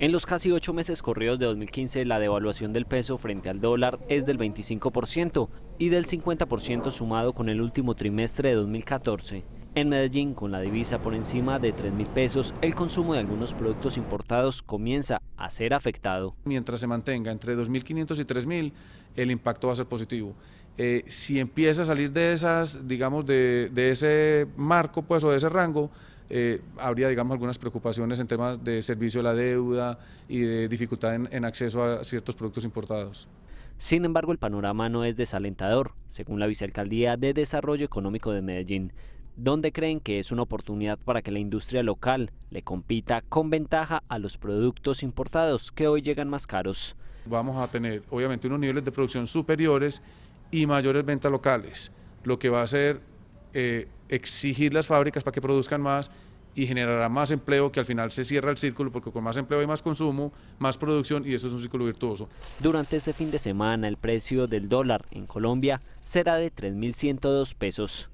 En los casi ocho meses corridos de 2015, la devaluación del peso frente al dólar es del 25% y del 50% sumado con el último trimestre de 2014. En Medellín, con la divisa por encima de 3.000 mil pesos, el consumo de algunos productos importados comienza a ser afectado. Mientras se mantenga entre 2.500 y 3.000, el impacto va a ser positivo. Eh, si empieza a salir de esas, digamos, de, ese marco, pues, o de ese rango, eh, habría, digamos, algunas preocupaciones en temas de servicio a la deuda y de dificultad en, en acceso a ciertos productos importados. Sin embargo, el panorama no es desalentador, según la Vicealcaldía de Desarrollo Económico de Medellín, donde creen que es una oportunidad para que la industria local le compita con ventaja a los productos importados que hoy llegan más caros. Vamos a tener, obviamente, unos niveles de producción superiores y mayores ventas locales, lo que va a hacer eh, exigir las fábricas para que produzcan más y generará más empleo que al final se cierra el círculo porque con más empleo hay más consumo, más producción y eso es un círculo virtuoso. Durante este fin de semana el precio del dólar en Colombia será de 3.102 pesos.